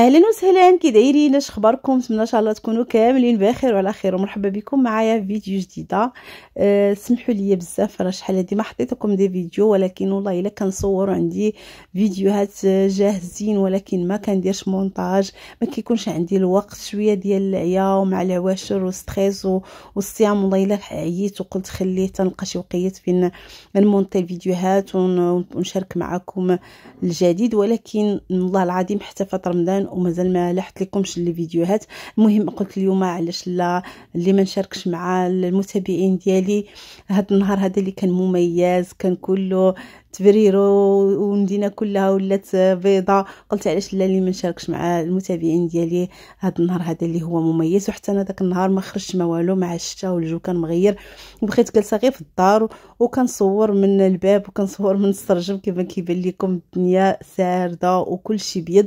اهلا وسهلا كي دايرين اش اخباركم نتمنى ان شاء الله تكونوا كاملين بخير وعلى خير ومرحبا بكم معايا في فيديو جديده أه سمحوا لي بزاف راه شحال هادي ما حطيت لكم دي فيديو ولكن والله الا كنصور عندي فيديوهات جاهزين ولكن ما كنديرش مونتاج ما كيكونش عندي الوقت شويه ديال العيا ومع العواشر والستريس والصيام والله الا عييت وقلت خليه تنلقى شي وقيت فين نمونطي الفيديوهات ونشارك معكم الجديد ولكن والله العظيم حتى فتره رمضان ومازال ما لحت لكمش الفيديوهات المهم قلت اليوم علاش لا اللي ما نشاركش مع المتابعين ديالي هذا النهار هذا اللي كان مميز كان كله تبريرو والمدينه كلها ولات بيضاء قلت علاش لا اللي ما نشاركش مع المتابعين ديالي هذا النهار هذا اللي هو مميز وحتى انا داك النهار ما خرجت ما والو مع الشتا والجو كان مغير بقيت جالسه غير في الدار وكنصور من الباب وكنصور من السرجم كما كيبان لكم الدنيا سارده وكل شيء بيض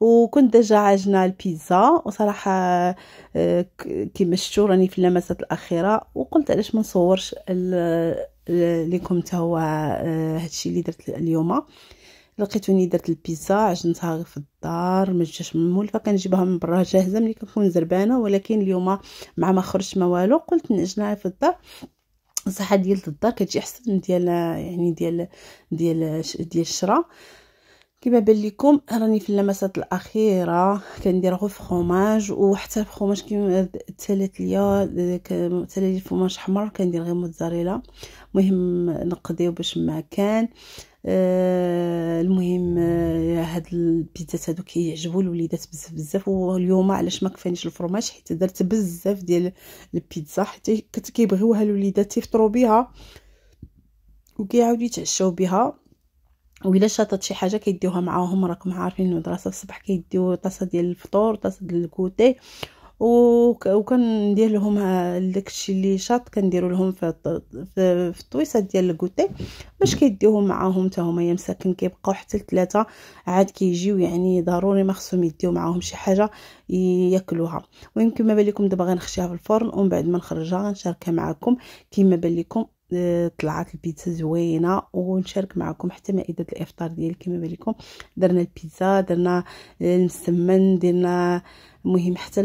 وكنت ديجا عاجنه البيتزا وصراحه آه، كيما شفتوا راني في اللمسات الاخيره وقلت علاش ما نصورش لكم حتى هو آه، هادشي اللي درت اليوم لقيتوني درت البيتزا عجنتها غير في الدار ما من مولفه فكنجيبها من برا جاهزه ملي كنكون زربانه ولكن اليوم مع ما خرجت ما والو قلت نعجنها في الدار الصحه ديال الدار كتجي احسن ديال يعني ديال ديال ديال آه كما بان لكم راني في اللمسات الاخيره كندير غو فخوماج وحتى الفخوماج كيما التلاتليه لي فخوماج حمر كندير غير موتزاريلا المهم نقضيو باش ما كان آه المهم آه هاد البيتزات هادو كيعجبوا الوليدات بزاف بزاف واليوم علاش ما كفانيش الفرماج حيت درت بزاف ديال البيتزا حتى كيبغيوها الوليدات تيفطروا بها وكيعاودوا يتعشاو بها وإلا شاطت شي حاجه كيديوها معاهم راكم عارفين المدرسه في الصباح كيديو طاسه ديال الفطور طاسه ديال الكوتي وكندير لهم داكشي اللي شاط كنديروا لهم في في الطويسه ديال الكوتي باش كيديوهم معاهم حتى هما يا مساكن كيبقاو حتى لثلاثه عاد كيجيو يعني ضروري ما خصهم يديو معاهم شي حاجه ياكلوها ويمكن ما بان لكم دابا غنخشيها في الفرن ومن بعد ما نخرجها غنشاركها معكم كما بان لكم طلعت البيتزا زوينه ونشارك معكم حتى مائده الافطار ديالي كما بالكم درنا البيتزا درنا المسمن درنا المهم حتى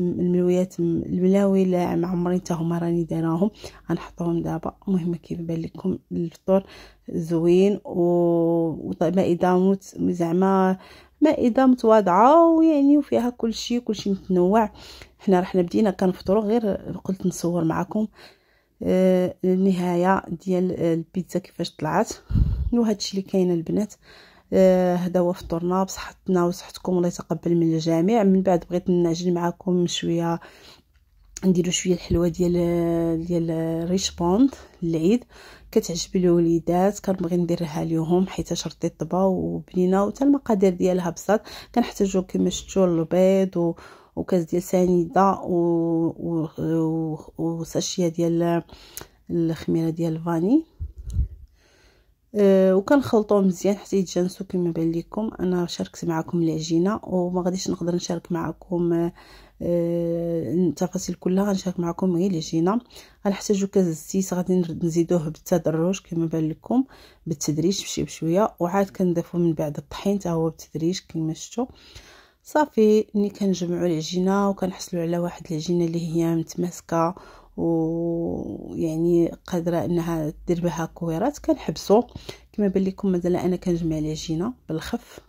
الملويات الملاوي اللي عمري حتى هما راني دايراهم غنحطوهم دابا المهم كيف بان لكم الفطور زوين ومائده زعما مائده متواضعه ويعني وفيها كلشي كلشي متنوع حنا رحنا بدينا كنفطروا غير قلت نصور معكم آه، النهايه ديال آه، البيتزا كيفاش طلعت وهذا الشيء اللي كاين البنات هذا آه، هو فطورنا بصحتنا وصحتكم الله يتقبل من الجميع من بعد بغيت نعجن معكم شويه نديرو شويه الحلوه ديال ديال ريش بوند العيد كتعجب الوليدات كنبغي نديرها ليهم حيت طبا وبنينه وتا المقادير ديالها بزاف كنحتاجو كما شفتوا البيض و وكاس ديال سنيده و و وساشيه ديال الخميره ديال الفاني أه وكنخلطوه مزيان حتى يتجانسوا كما بان لكم انا شاركت معكم العجينه وما غاديش نقدر نشارك معكم أه، التفاصيل كلها غنشارك معكم غير العجينه غنحتاجو كاس الزيت غادي نزيدوه بالتدرج كما بان لكم بالتدريج بشي بشويه وعاد كنضيفو من بعد الطحين حتى هو بالتدريج كما شفتوا صافي ملي كنجمعوا العجينه وكنحصلوا على واحد العجينه اللي هي متماسكه ويعني قادره انها دير بها كويرات كنحبسو كما بان لكم مازال انا كنجمع العجينه بالخف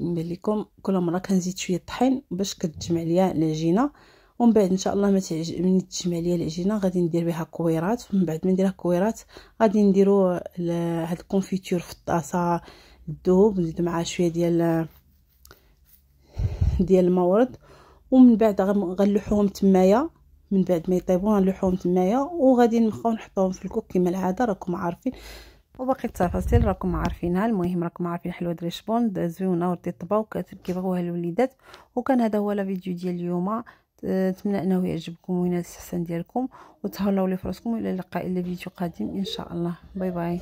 نبان لكم كل مره كنزيد شويه الطحين باش كتجمع ليا العجينه ومن بعد ان شاء الله ما تعج... تجمع ليا العجينه غادي ندير بها كويرات ومن بعد ما نديرها كويرات غادي نديرو هاد الكونفيتور في الطاسه الذوب نزيد معاه شويه ديال ديال المورد ومن بعد غنلوحوهم تمايا من بعد ما يطيبوا غنلوحوهم تمايا وغادي نبقاو نحطوهم في الكوك كما العاده راكم عارفين وباقي التفاصيل راكم عارفينها المهم راكم عارفين حلوه دريشبوند زوينه ورطبه وكيبغوها الوليدات وكان هذا هو الفيديو ديال اليوم نتمنى انه يعجبكم وينال الاستحسان ديالكم وتهلاو لي فراسكم الى اللقاء الى فيديو قادم ان شاء الله باي باي